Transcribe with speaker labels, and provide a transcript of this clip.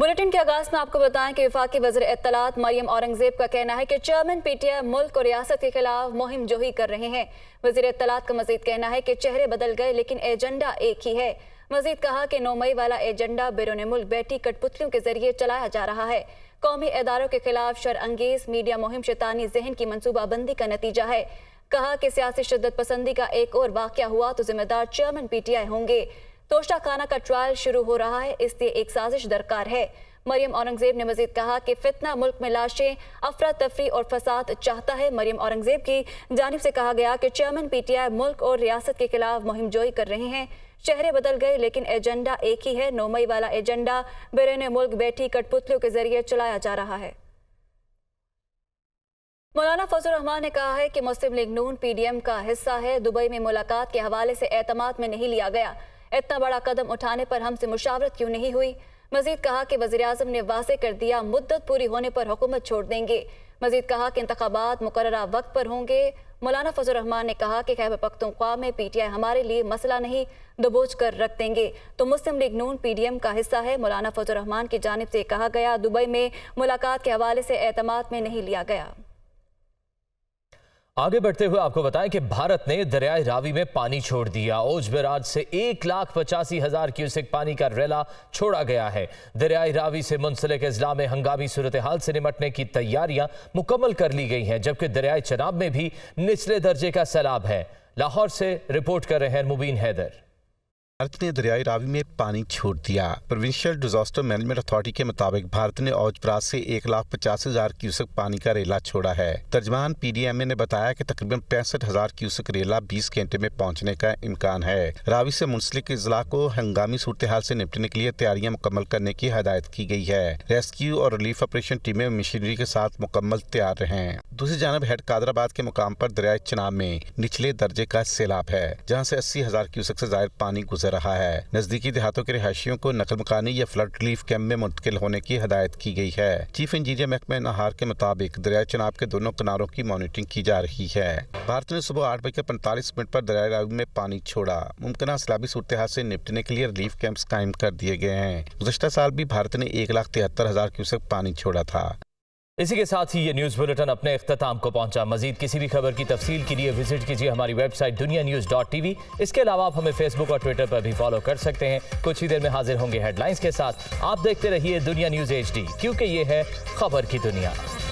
Speaker 1: bulletin के आगाज में आपको बताएं कि विफाकी वजर इतलात मरियम औरंगजेब का कहना है कि चेयरमैन पीटीआई मुल्क और रियासत के खिलाफ मुहिम जोही कर रहे हैं वजीर इतलात का मजीद कहना है कि चेहरे बदल गए लेकिन एजेंडा एक ही है मजीद कहा कि नौ मई वाला एजेंडा बैरून मुल्क बैठी कठपुतलियों के जरिए चलाया जा रहा है कौमी इदारों के खिलाफ शरअंगेज मीडिया मुहिम शैतानी जहन की मनसूबाबंदी का नतीजा है कहा कि सियासी शदत पसंदी का एक और वाक़ हुआ तो जिम्मेदार चेयरमैन पीटीआई होंगे तोशा का ट्रायल शुरू हो रहा है इसलिए एक साजिश दरकार है मरियम औरंगजेब ने मजीद कहा कि फितना मुल्क में लाशें अफरा तफरी और फसाद चाहता है मरियम औरंगजेब की जानब से कहा गया कि चेयरमैन पी टी आई मुल्क और रियासत के खिलाफ मुहिम जोई कर रहे हैं चेहरे बदल गए लेकिन एजेंडा एक ही है नोमई वाला एजेंडा बैरून मुल्क बैठी कठपुतलियों के जरिए चलाया जा रहा है मौलाना फजल रहमान ने कहा है कि मुस्लिम लीग नून पीडीएम का हिस्सा है दुबई में मुलाकात के हवाले से एतमाद में नहीं लिया गया इतना बड़ा कदम उठाने पर हमसे मुशावरत क्यों नहीं हुई मजीद कहा कि वजी अजम ने वाजे कर दिया मुद्दत पूरी होने पर हुकूमत छोड़ देंगे मजीद कहा कि इंतबात मुकर वक्त पर होंगे मौलाना फजल रहमान ने कहा कि खैबर पख्तनख्वा में पी टी आई हमारे लिए मसला नहीं दबोच कर रख देंगे तो Muslim League Noon P D M का हिस्सा है मौलाना फजल रहमान की जानब से कहा गया दुबई में मुलाकात के हवाले से एतमाद में नहीं लिया गया
Speaker 2: आगे बढ़ते हुए आपको बताएं कि भारत ने दरियाए रावी में पानी छोड़ दिया ओज बराज से एक लाख पचासी हजार क्यूसेक पानी का रेला छोड़ा गया है दरियाए रावी से मुंसलिक अजला में हंगामी सूरत हाल से निपटने की तैयारियां मुकम्मल कर ली गई हैं जबकि दरियाए चनाब में भी निचले दर्जे का सैलाब है लाहौर से रिपोर्ट कर रहे हैं
Speaker 3: मुबीन हैदर भारत ने दरियाई रावी में पानी छोड़ दिया प्रोविंशियल डिजास्टर मैनेजमेंट अथॉरिटी के मुताबिक भारत ने औजप्राज से एक लाख पचास हजार क्यूसक पानी का रेला छोड़ा है तर्जमान पीडीएमए ने बताया कि तकरीबन पैंसठ हजार क्यूसक रेला 20 घंटे में पहुंचने का इम्कान है रावी से मुंसलिक अजला को हंगामी सूरत हाल ऐसी निपटने के लिए तैयारियां मुकम्मल करने की हदायत की गई है रेस्क्यू और रिलीफ ऑपरेशन टीमें मशीनरी के साथ मुकम्मल तैयार रहे दूसरी जानब हेड कादराबाद के मुकाम आरोप दरियाए चनाब में निचले दर्जे का सैलाब है जहाँ ऐसी अस्सी हजार क्यूसक ऐसी जायद पानी गुजर गुजर रहा है नजदीकी देहातों के रिहायशियों को नकल मकानी या फ्लड रिलीफ कैंप में मुंतकिल होने की हदायत की गई है चीफ इंजीनियर महकमे नहार के मुताबिक दरिया चनाब के दोनों किनारों की मॉनिटरिंग की जा रही है भारत ने सुबह आठ बजकर पैंतालीस मिनट पर दरिया रावी में पानी छोड़ा मुमकिन सलाबी सूरत से निपटने के लिए रिलीफ कैंप्स कायम कर दिए गए हैं गुजशत साल भी भारत ने एक लाख तिहत्तर हजार क्यूसेक पानी छोड़ा था
Speaker 2: इसी के साथ ही ये न्यूज़ बुलेटिन अपने अख्ताम को पहुंचा मजीद किसी भी खबर की तफसील के लिए विजिट कीजिए हमारी वेबसाइट दुनिया न्यूज़ डॉट टी वी इसके अलावा आप हमें फेसबुक और ट्विटर पर भी फॉलो कर सकते हैं कुछ ही देर में हाजिर होंगे हेडलाइंस के साथ आप देखते रहिए दुनिया न्यूज़ एच क्योंकि ये है खबर की दुनिया